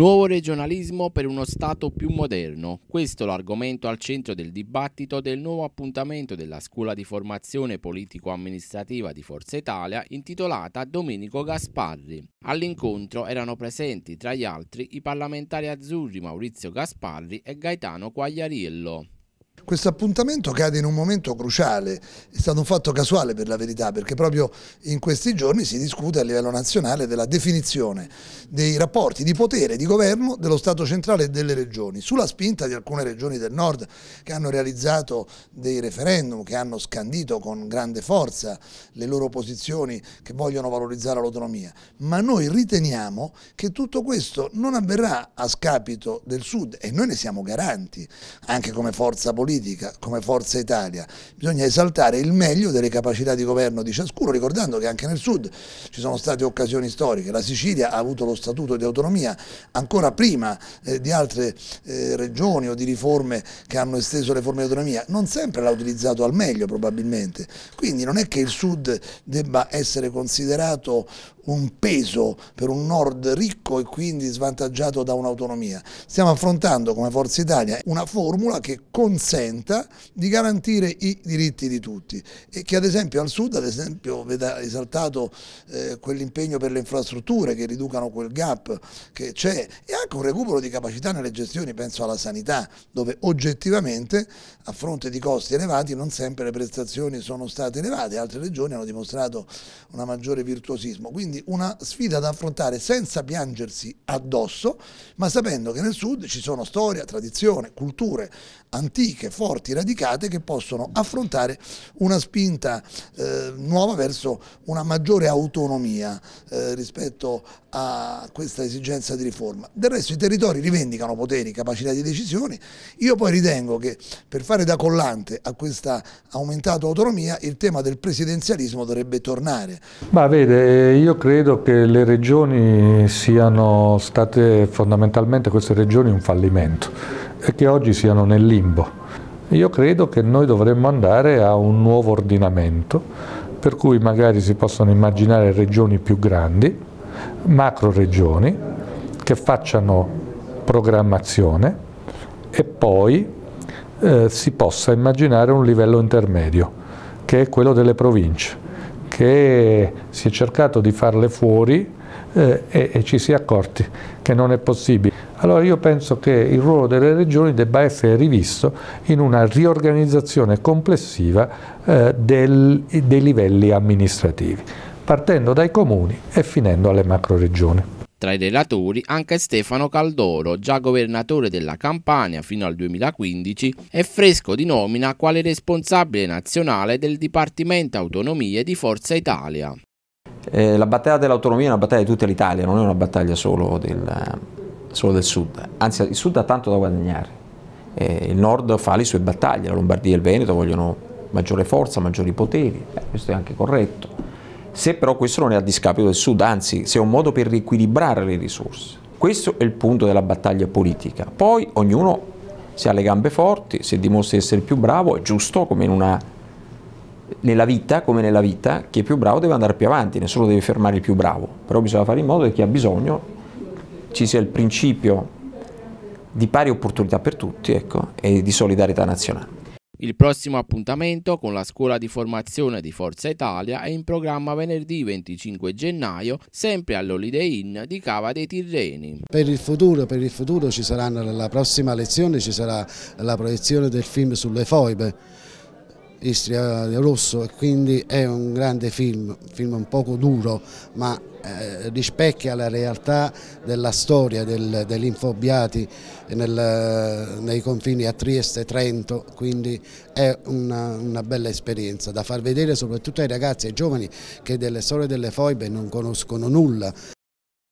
Nuovo regionalismo per uno Stato più moderno. Questo è l'argomento al centro del dibattito del nuovo appuntamento della scuola di formazione politico-amministrativa di Forza Italia intitolata Domenico Gasparri. All'incontro erano presenti tra gli altri i parlamentari azzurri Maurizio Gasparri e Gaetano Quagliariello. Questo appuntamento cade in un momento cruciale, è stato un fatto casuale per la verità, perché proprio in questi giorni si discute a livello nazionale della definizione dei rapporti di potere di governo dello Stato centrale e delle regioni, sulla spinta di alcune regioni del nord che hanno realizzato dei referendum, che hanno scandito con grande forza le loro posizioni che vogliono valorizzare l'autonomia. Ma noi riteniamo che tutto questo non avverrà a scapito del sud e noi ne siamo garanti, anche come forza politica politica come Forza Italia bisogna esaltare il meglio delle capacità di governo di ciascuno, ricordando che anche nel sud ci sono state occasioni storiche. La Sicilia ha avuto lo statuto di autonomia ancora prima eh, di altre eh, regioni o di riforme che hanno esteso le forme di autonomia. Non sempre l'ha utilizzato al meglio probabilmente. Quindi non è che il sud debba essere considerato un peso per un nord ricco e quindi svantaggiato da un'autonomia. Stiamo affrontando come Forza Italia una formula che consenta di garantire i diritti di tutti e che ad esempio al sud ad esempio veda esaltato eh, quell'impegno per le infrastrutture che riducano quel gap che c'è e anche un recupero di capacità nelle gestioni, penso alla sanità, dove oggettivamente a fronte di costi elevati non sempre le prestazioni sono state elevate, altre regioni hanno dimostrato un maggiore virtuosismo. Quindi una sfida da affrontare senza piangersi addosso, ma sapendo che nel sud ci sono storia, tradizione, culture antiche, forti, radicate che possono affrontare una spinta eh, nuova verso una maggiore autonomia eh, rispetto a questa esigenza di riforma. Del resto i territori rivendicano poteri, capacità di decisioni, io poi ritengo che per fare da collante a questa aumentata autonomia il tema del presidenzialismo dovrebbe tornare. Ma vede, eh, io credo che le regioni siano state fondamentalmente queste regioni un fallimento e che oggi siano nel limbo. Io credo che noi dovremmo andare a un nuovo ordinamento per cui magari si possono immaginare regioni più grandi, macro regioni, che facciano programmazione e poi eh, si possa immaginare un livello intermedio, che è quello delle province che si è cercato di farle fuori eh, e, e, ci si è accorti che non è possibile. Allora io penso che il ruolo delle regioni debba essere rivisto in una riorganizzazione complessiva eh, del, dei livelli amministrativi, partendo dai comuni e finendo alle macro regioni. Tra i relatori anche Stefano Caldoro, già governatore della Campania fino al 2015 è fresco di nomina quale responsabile nazionale del Dipartimento Autonomie di Forza Italia. Eh, la battaglia dell'autonomia è una battaglia di tutta l'Italia, non è una battaglia solo del, solo del, Sud, anzi il Sud ha tanto da guadagnare, eh, il Nord fa le sue battaglie, la Lombardia e il Veneto vogliono maggiore forza, maggiori poteri, eh, questo è anche corretto se però questo non è a discapito del Sud, anzi se è un modo per riequilibrare le risorse. Questo è il punto della battaglia politica. Poi ognuno se ha le gambe forti, se dimostra di essere più bravo, è giusto come una, nella vita, come nella vita, chi è più bravo deve andare più avanti, nessuno deve fermare il più bravo, però bisogna fare in modo che chi ha bisogno ci sia il principio di pari opportunità per tutti ecco, e di solidarietà nazionale. Il prossimo appuntamento con la scuola di formazione di Forza Italia è in programma venerdì 25 gennaio, sempre all'Holiday Inn di Cava dei Tirreni. Per il futuro, per il futuro ci saranno, la prossima lezione ci sarà la proiezione del film sulle foibe Istria Rosso e quindi è un grande film, film un poco duro ma eh, rispecchia la realtà della storia del, dell'Infobiati nel, nei confini a Trieste, e Trento, quindi è una, una, bella esperienza da far vedere soprattutto ai ragazzi e ai giovani che delle storie delle foibe non conoscono nulla.